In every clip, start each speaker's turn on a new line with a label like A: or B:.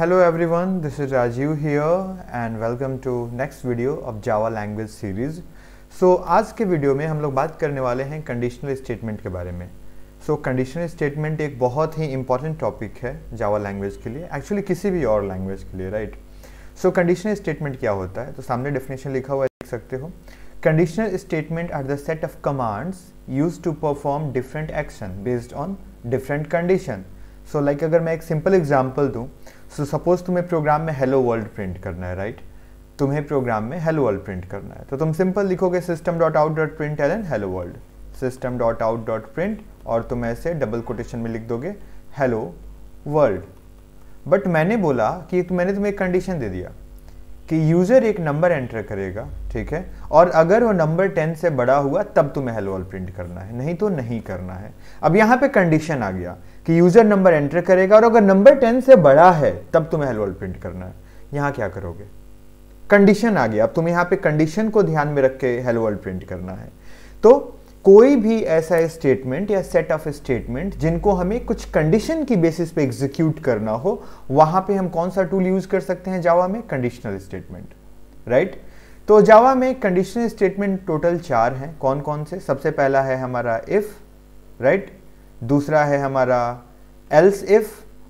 A: Hello everyone, this is Rajiv here and welcome to next video of Java language series. So आज के video में हम लोग बात करने वाले हैं कंडीशनल स्टेटमेंट के बारे में सो कंडीशनल स्टेटमेंट एक बहुत ही इंपॉर्टेंट टॉपिक है जावा लैंग्वेज के लिए एक्चुअली किसी भी और लैंग्वेज के लिए राइट सो कंडीशनल स्टेटमेंट क्या होता है तो सामने डेफिनेशन लिखा हुआ है देख सकते हो conditional statement are the set of commands use to perform different action based on different condition so like अगर मैं एक सिंपल एग्जाम्पल दूँ सो सपोज तुम्हें प्रोग्राम में हेलो वर्ल्ड प्रिंट करना है राइट right? तुम्हें प्रोग्राम में हेलो वर्ल्ड प्रिंट करना है तो तुम सिंपल लिखोगे system dot out dot print L N hello world system dot out dot print और तुम ऐसे डबल कोटेशन में लिख दोगे हेलो वर्ल्ड बट मैंने बोला कि मैंने तुम्हें एक कंडीशन दे दिया कि यूज़र एक नंबर एंटर करेगा ठीक है और अगर वो नंबर टेन से बड़ा हुआ तब तुम्हें हेलो वर्ल्ड प्रिंट करना है नहीं तो नहीं करना है अब यहाँ पे कंडीशन आ गया कि यूज़र नंबर एंटर करेगा और अगर नंबर टेन से बड़ा है तब तुम्हें हेलो वर्ल्ड प्रिंट करना है यहां क्या करोगे कंडीशन आ गया अब तुम्हें यहां पे कंडीशन को ध्यान में रख के हेलो वर्ल्ड प्रिंट करना है तो कोई भी ऐसा स्टेटमेंट या सेट ऑफ स्टेटमेंट जिनको हमें कुछ कंडीशन की बेसिस पे एग्जीक्यूट करना हो वहां पे हम कौन सा टूल यूज कर सकते हैं जावा में कंडीशनल स्टेटमेंट राइट तो जावा में कंडीशनल स्टेटमेंट टोटल चार हैं कौन कौन से सबसे पहला है हमारा इफ राइट right? दूसरा है हमारा एल्स इफ़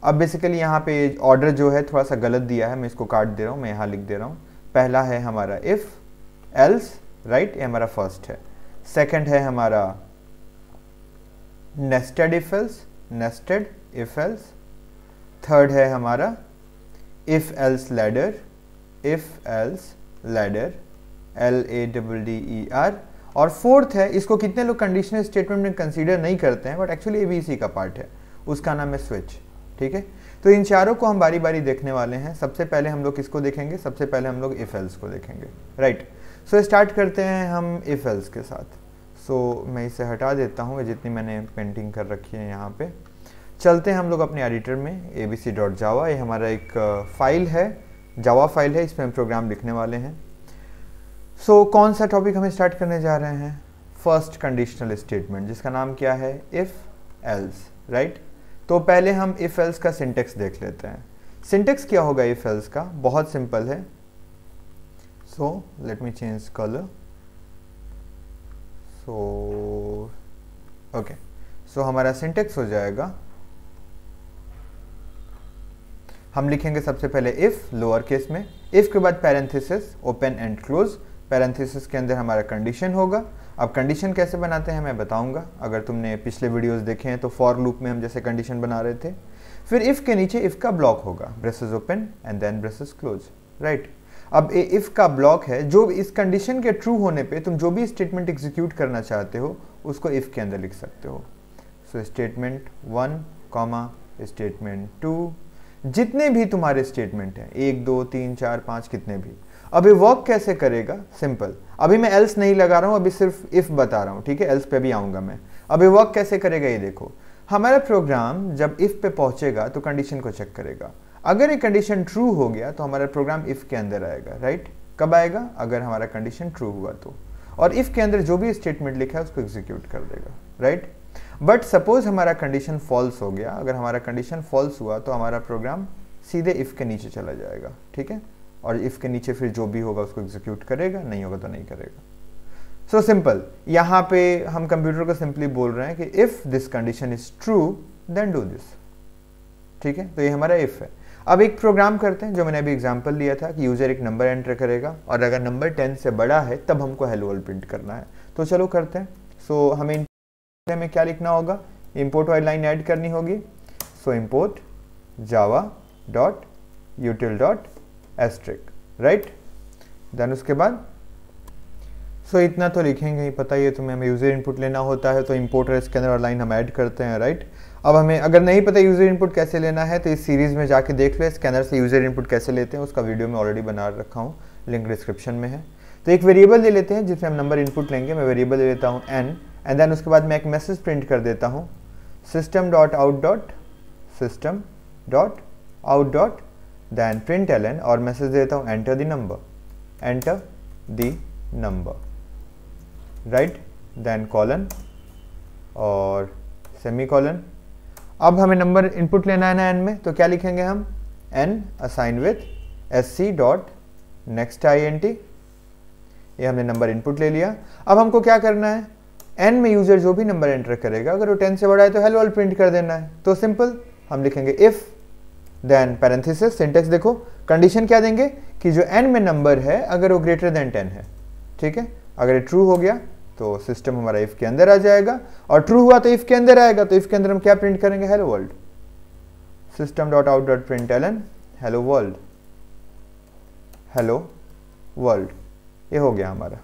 A: अब बेसिकली यहाँ पे ऑर्डर जो है थोड़ा सा गलत दिया है मैं इसको काट दे रहा हूँ मैं यहाँ लिख दे रहा हूँ पहला है हमारा इफ़ एल्स राइट ये हमारा फर्स्ट है सेकंड है हमारा nested if else nested if else third है हमारा if else ladder if else ladder L A double D E R और फोर्थ है इसको कितने लोग कंडीशनल स्टेटमेंट में कंसीडर नहीं करते हैं but actually A B C का पार्ट है उसका नाम है स्विच ठीक है तो इन चारों को हम बारी बारी देखने वाले हैं सबसे पहले हम लोग किसको देखेंगे सबसे पहले हम लोग इफ एल्स को देखेंगे राइट सो स्टार्ट करते हैं हम इफ एल्स के साथ सो so, मैं इसे हटा देता हूँ जितनी मैंने पेंटिंग कर रखी है यहाँ पे चलते हैं हम लोग अपने एडिटर में ए बी सी डॉट जावा ये हमारा एक फाइल uh, है जावा फाइल है इसमें हम प्रोग्राम लिखने वाले हैं सो so, कौन सा टॉपिक हम स्टार्ट करने जा रहे हैं फर्स्ट कंडीशनल स्टेटमेंट जिसका नाम क्या है इफ़ एल्स राइट तो पहले हम इफ़ एल्स का सिंटेक्स देख लेते हैं सिंटेक्स क्या होगा इफ़ एल्स का बहुत सिंपल है so let me change colour so okay so हमारा सिंटेक्स हो जाएगा हम लिखेंगे सबसे पहले इफ़ लोअर केस में इफ़ के बाद parenthesis open and close parenthesis के अंदर हमारा कंडीशन होगा अब कंडीशन कैसे बनाते हैं मैं बताऊंगा अगर तुमने पिछले वीडियोस देखे हैं तो फॉर लूप में हम जैसे कंडीशन बना रहे थे फिर इफ़ के नीचे इफ़ का ब्लॉक होगा braces open and then braces close right अब ए इफ़ का ब्लॉक है जो इस कंडीशन के ट्रू होने पे तुम जो भी स्टेटमेंट एग्जीक्यूट करना चाहते हो उसको इफ़ के अंदर लिख सकते हो so statement one comma statement two जितने भी तुम्हारे स्टेटमेंट हैं एक दो तीन चार पाँच कितने भी अभी वर्क कैसे करेगा सिंपल अभी मैं एल्स नहीं लगा रहा हूँ अभी सिर्फ इफ बता रहा हूँ ठीक है एल्स पे भी आऊँगा मैं अभी वर्क कैसे करेगा ये देखो हमारा प्रोग्राम जब इफ पे पहुँचेगा तो कंडीशन को चेक करेगा अगर ये कंडीशन ट्रू हो गया तो हमारा प्रोग्राम इफ के अंदर आएगा राइट कब आएगा अगर हमारा कंडीशन ट्रू हुआ तो और इफ के अंदर जो भी स्टेटमेंट लिखा है उसको एग्जीक्यूट कर देगा राइट बट सपोज हमारा कंडीशन फॉल्स हो गया अगर हमारा कंडीशन फॉल्स हुआ तो हमारा प्रोग्राम सीधे इफ के नीचे चला जाएगा ठीक है और इफ़ के नीचे फिर जो भी होगा उसको एग्जीक्यूट करेगा नहीं होगा तो नहीं करेगा सो so, सिंपल यहाँ पे हम कंप्यूटर को सिंपली बोल रहे हैं कि if this condition is true then do this ठीक है तो ये हमारा इफ़ है अब एक प्रोग्राम करते हैं जो मैंने अभी एग्जाम्पल लिया था कि यूज़र एक नंबर एंटर करेगा और अगर नंबर टेन से बड़ा है तब हमको हेलो वर्ल्ड प्रिंट करना है तो चलो करते हैं सो so, हमें में क्या लिखना होगा इम्पोर्ट वाइड लाइन ऐड करनी होगी so import Java dot util dot asterisk right then उसके बाद सो so, इतना तो लिखेंगे ही पता ही है तुम्हें हमें यूज़र इनपुट लेना होता है तो इम्पोर्टर इसके अंदर लाइन हम ऐड करते हैं राइट अब हमें अगर नहीं पता यूज़र इनपुट कैसे लेना है तो इस सीरीज़ में जाके देख लो स्कैनर से यूज़र इनपुट कैसे लेते हैं उसका वीडियो में ऑलरेडी बना रखा हूँ लिंक डिस्क्रिप्शन में है तो एक वेरिएबल ले लेते हैं जिसमें हम नंबर इनपुट लेंगे मैं वेरिएबल ले लेता हूँ एन एंड देन उसके बाद मैं एक मैसेज प्रिंट कर देता हूँ system dot out dot system dot out dot then print L और मैसेज देता हूँ enter the number enter the number right then colon और सेमी कॉलन अब हमें नंबर इनपुट लेना है ना एन में तो क्या लिखेंगे हम N assign with S C dot next I N T ये हमने नंबर इनपुट ले लिया अब हमको क्या करना है एन में यूजर जो भी नंबर एंटर करेगा अगर वो टेन से बड़ा है तो हेलो ऑल प्रिंट कर देना है तो सिंपल हम लिखेंगे इफ़ देन पैरेंथिस सिंटेक्स देखो कंडीशन क्या देंगे कि जो एन में नंबर है अगर वो ग्रेटर देन टेन है ठीक है अगर ये ट्रू हो गया तो सिस्टम हमारा इफ के अंदर आ जाएगा और ट्रू हुआ तो इफ के अंदर आएगा तो इफ के अंदर हम क्या प्रिंट करेंगे hello world system dot out dot print L N hello world hello world ये हो गया हमारा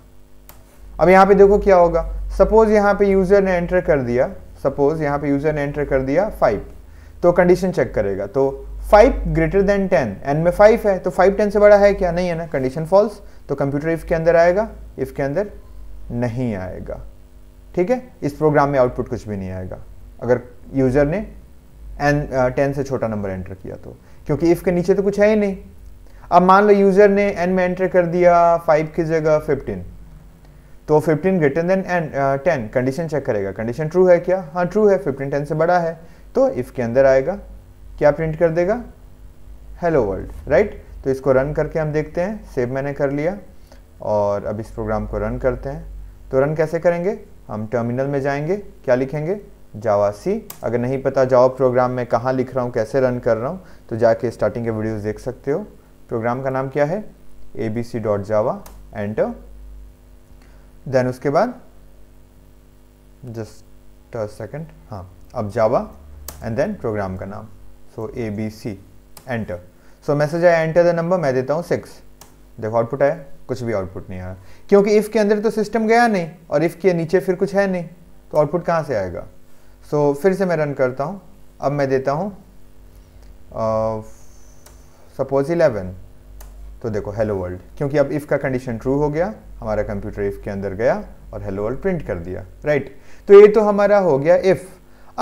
A: अब यहां पे देखो क्या होगा सपोज यहां पे यूजर ने एंटर कर दिया सपोज यहां पे यूजर ने एंटर कर दिया फाइव तो कंडीशन चेक करेगा तो five greater than ten N में फाइव है तो फाइव टेन से बड़ा है क्या नहीं है ना कंडीशन फॉल्स तो कंप्यूटर इफ के अंदर आएगा इफ के अंदर नहीं आएगा ठीक है इस प्रोग्राम में आउटपुट कुछ भी नहीं आएगा अगर यूजर ने एन टेन से छोटा नंबर एंटर किया तो क्योंकि इफ के नीचे तो कुछ है ही नहीं अब मान लो यूजर ने एन में एंटर कर दिया फाइव की जगह फिफ्टीन तो fifteen greater than N ten condition check करेगा कंडीशन ट्रू है क्या हाँ ट्रू है फिफ्टीन टेन से बड़ा है तो इफ के अंदर आएगा क्या प्रिंट कर देगा हेलो वर्ल्ड राइट तो इसको रन करके हम देखते हैं सेव मैंने कर लिया और अब इस प्रोग्राम को रन करते हैं तो रन कैसे करेंगे हम टर्मिनल में जाएंगे क्या लिखेंगे जावा सी अगर नहीं पता जावा प्रोग्राम में कहाँ लिख रहा हूँ कैसे रन कर रहा हूँ तो जाके स्टार्टिंग के वीडियोस देख सकते हो प्रोग्राम का नाम क्या है A B C dot java enter then उसके बाद जस्ट सेकेंड हाँ अब जावा एंड देन प्रोग्राम का नाम so A B C enter so message आया एंटर द नंबर मैं देता हूँ सिक्स देखो आउटपुट आया कुछ भी आउटपुट नहीं आया क्योंकि इफ़ के अंदर तो सिस्टम गया नहीं और इफ़ के नीचे फिर कुछ है नहीं तो आउटपुट कहाँ से आएगा सो so, फिर से मैं रन करता हूँ अब मैं देता हूँ सपोज इलेवन तो देखो हेलो वर्ल्ड क्योंकि अब इफ़ का कंडीशन ट्रू हो गया हमारा कंप्यूटर इफ़ के अंदर गया और हेलो वर्ल्ड प्रिंट कर दिया राइट right? तो ये तो हमारा हो गया इफ़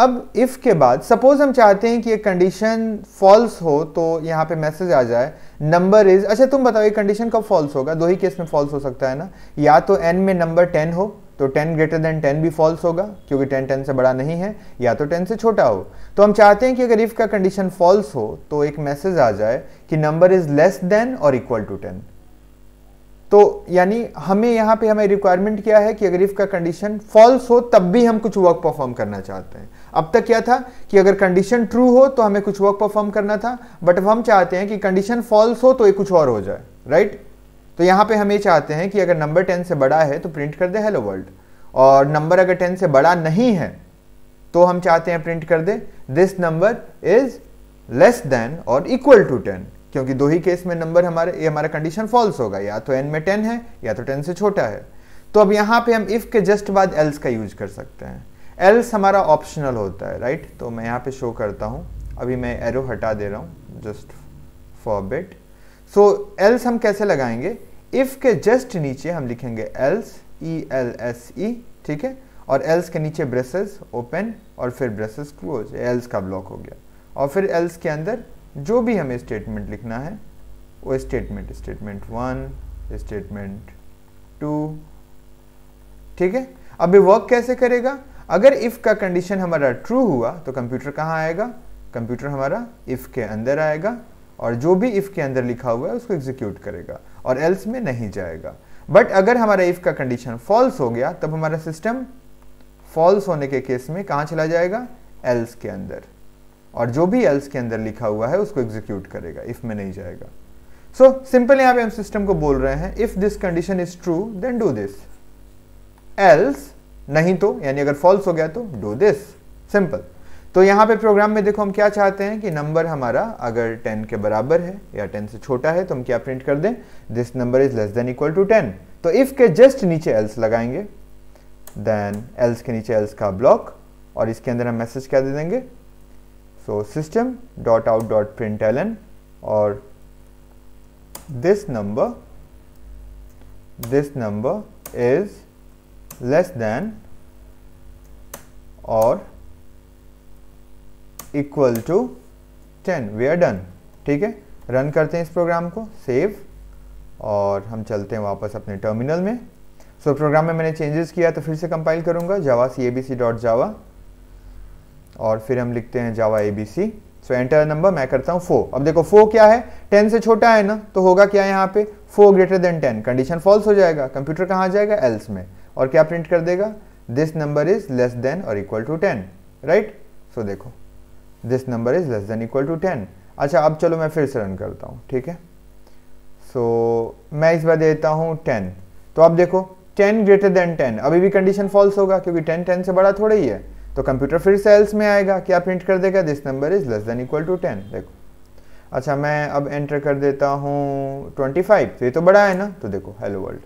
A: अब इफ़ के बाद सपोज हम चाहते हैं कि ये कंडीशन फॉल्स हो तो यहाँ पे मैसेज आ जाए नंबर इज अच्छा तुम बताओ ये कंडीशन कब फॉल्स होगा दो ही केस में फॉल्स हो सकता है ना या तो एन में नंबर टेन हो तो 10 ग्रेटर देन 10 भी फॉल्स होगा क्योंकि 10 10 से बड़ा नहीं है या तो 10 से छोटा हो तो हम चाहते हैं कि अगर इफ़ का कंडीशन फॉल्स हो तो एक मैसेज आ जाए कि नंबर इज लेस देन और इक्वल टू टेन तो यानी हमें यहाँ पे हमें रिक्वायरमेंट क्या है कि अगर इफ का कंडीशन फॉल्स हो तब भी हम कुछ वर्क परफॉर्म करना चाहते हैं अब तक क्या था कि अगर कंडीशन ट्रू हो तो हमें कुछ वर्क परफॉर्म करना था बट अब हम चाहते हैं कि कंडीशन फॉल्स हो तो ये कुछ और हो जाए राइट तो यहाँ पे हम ये चाहते हैं कि अगर नंबर टेन से बड़ा है तो प्रिंट कर दे हेलो वर्ल्ड और नंबर अगर टेन से बड़ा नहीं है तो हम चाहते हैं प्रिंट कर दे this number is less than और इक्वल टू टेन क्योंकि दो ही केस में नंबर हमारे ये हमारा कंडीशन फॉल्स होगा या तो एन में टेन है या तो टेन से छोटा है तो अब यहाँ पे हम इफ के जस्ट बाद एल्स का यूज कर सकते हैं एल्स हमारा ऑप्शनल होता है राइट तो मैं यहाँ पे शो करता हूँ अभी मैं एरो हटा दे रहा हूँ just for bet so else हम कैसे लगाएंगे इफ के जस्ट नीचे हम लिखेंगे else E L S E ठीक है और एल्स के नीचे ब्रेसेस ओपन और फिर ब्रेसेस क्लोज एल्स का ब्लॉक हो गया और फिर एल्स के अंदर जो भी हमें स्टेटमेंट लिखना है वो statement statement one statement two ठीक है अब ये वर्क कैसे करेगा अगर इफ़ का कंडीशन हमारा ट्रू हुआ तो कंप्यूटर कहाँ आएगा कंप्यूटर हमारा इफ़ के अंदर आएगा और जो भी इफ़ के अंदर लिखा हुआ है उसको एग्जीक्यूट करेगा और एल्स में नहीं जाएगा बट अगर हमारा इफ़ का कंडीशन फॉल्स हो गया तब हमारा सिस्टम फॉल्स होने के केस में कहाँ चला जाएगा एल्स के अंदर और जो भी एल्स के अंदर लिखा हुआ है उसको एग्जीक्यूट करेगा इफ में नहीं जाएगा सो सिंपल यहां पे हम सिस्टम को बोल रहे हैं if this condition is true then do this else नहीं तो यानी अगर फॉल्स हो गया तो डू दिस सिंपल तो यहां पे प्रोग्राम में देखो हम क्या चाहते हैं कि नंबर हमारा अगर 10 के बराबर है या 10 से छोटा है तो हम क्या प्रिंट कर दें this number is less than equal to 10 तो इफ के जस्ट नीचे एल्स लगाएंगे देन एल्स के नीचे एल्स का ब्लॉक और इसके अंदर हम मैसेज क्या दे देंगे So system dot out dot println or this number this number is less than or equal to ten we are done ठीक है रन करते हैं इस प्रोग्राम को सेव और हम चलते हैं वापस अपने टर्मिनल में सो so, प्रोग्राम में मैंने चेंजेस किया तो फिर से कंपाइल करूंगा जावा C A B C dot जावा और फिर हम लिखते हैं java A B C so enter number मैं करता हूँ फो अब देखो फो क्या है टेन से छोटा है ना तो होगा क्या यहाँ पे four greater than ten condition false हो जाएगा कंप्यूटर कहाँ जाएगा एल्स में और क्या प्रिंट कर देगा this number is less than और equal to ten right so देखो this number is less than equal to ten अच्छा अब चलो मैं फिर से रन करता हूँ ठीक है सो so, मैं इस बार देता हूँ टेन तो अब देखो टेन ग्रेटर देन टेन अभी भी कंडीशन फॉल्स होगा क्योंकि टेन टेन से बड़ा थोड़ा ही है तो कंप्यूटर फिर से एल्स में आएगा क्या प्रिंट कर देगा this number is less than equal to ten देखो अच्छा मैं अब एंटर कर देता हूँ ट्वेंटी फाइव तो ये तो बड़ा है ना तो देखो hello world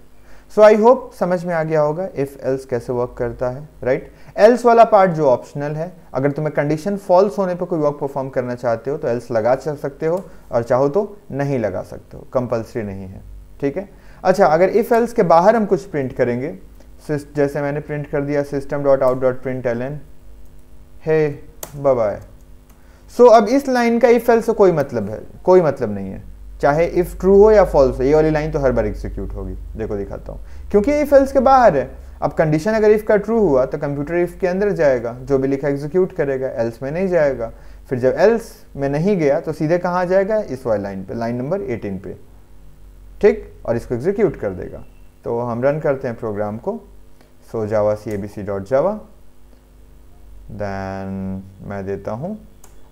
A: so I hope समझ में आ गया होगा इफ़ एल्स कैसे वर्क करता है राइट right? एल्स वाला पार्ट जो ऑप्शनल है अगर तुम्हें कंडीशन फॉल्स होने पर कोई वर्क परफॉर्म करना चाहते हो तो एल्स लगा सकते हो और चाहो तो नहीं लगा सकते हो कंपल्सरी नहीं है ठीक है अच्छा अगर इफ़ एल्स के बाहर हम कुछ प्रिंट करेंगे जैसे मैंने प्रिंट कर दिया system dot out dot print L N है बाय सो अब इस लाइन का इफ एल्स कोई मतलब है कोई मतलब नहीं है चाहे इफ ट्रू हो या फॉल्स हो ये वाली लाइन तो हर बार एग्जीक्यूट होगी देखो दिखाता हूँ क्योंकि इफ एल्स के बाहर है अब कंडीशन अगर इफ का ट्रू हुआ तो कंप्यूटर इफ के अंदर जाएगा जो भी लिखा एग्जीक्यूट करेगा एल्स में नहीं जाएगा फिर जब एल्स में नहीं गया तो सीधे कहाँ जाएगा इस वाली लाइन पे लाइन नंबर 18 पे ठीक और इसको एग्जीक्यूट कर देगा तो हम रन करते हैं प्रोग्राम को so java C A B C dot java then मैं देता हूँ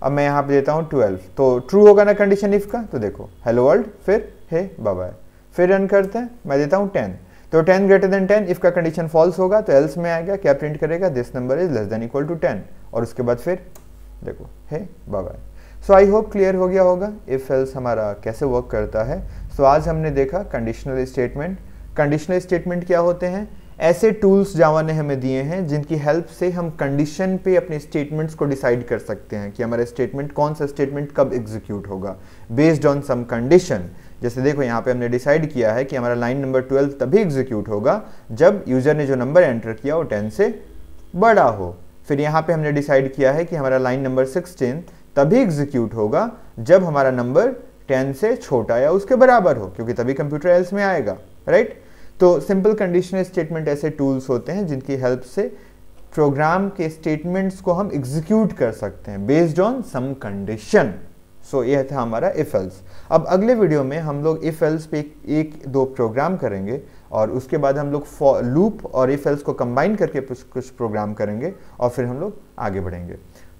A: अब मैं यहाँ पे देता हूँ ट्वेल्व तो ट्रू होगा ना कंडीशन इफ़ का तो देखो हेलो वर्ल्ड फिर हे बाबा फिर रन करते हैं मैं देता हूँ टेन तो ten greater than ten if का कंडीशन फॉल्स होगा तो एल्स में आएगा क्या प्रिंट करेगा this number is less than equal to ten और उसके बाद फिर देखो hey bye so I hope clear हो गया होगा इफ़ एल्स हमारा कैसे वर्क करता है सो so, आज हमने देखा कंडीशनल स्टेटमेंट कंडीशनल स्टेटमेंट क्या होते हैं ऐसे टूल्स जावा ने हमें दिए हैं जिनकी हेल्प से हम कंडीशन पे अपने स्टेटमेंट्स को डिसाइड कर सकते हैं कि हमारे स्टेटमेंट कौन सा स्टेटमेंट कब एग्जीक्यूट होगा बेस्ड ऑन सम कंडीशन जैसे देखो यहाँ पे हमने डिसाइड किया है कि हमारा लाइन नंबर ट्वेल्व तभी एग्जीक्यूट होगा जब यूज़र ने जो नंबर एंटर किया वो टेन से बड़ा हो फिर यहाँ पे हमने डिसाइड किया है कि हमारा लाइन नंबर सिक्सटीन तभी एग्जीक्यूट होगा जब हमारा नंबर टेन से छोटा या उसके बराबर हो क्योंकि तभी कंप्यूटर एल्स में आएगा राइट right? तो सिंपल कंडीशनल स्टेटमेंट ऐसे टूल्स होते हैं जिनकी हेल्प से प्रोग्राम के स्टेटमेंट्स को हम एग्जीक्यूट कर सकते हैं based on some condition so यह था हमारा इफ एल्स अब अगले वीडियो में हम लोग इफ एल्स पे एक, एक दो प्रोग्राम करेंगे और उसके बाद हम लोग लूप और इफ एल्स को कंबाइन करके कुछ प्रोग्राम करेंगे और फिर हम लोग आगे बढ़ेंगे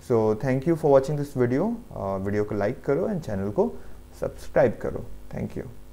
A: so thank you for watching this video video को लाइक करो एंड चैनल को सब्सक्राइब करो थैंक यू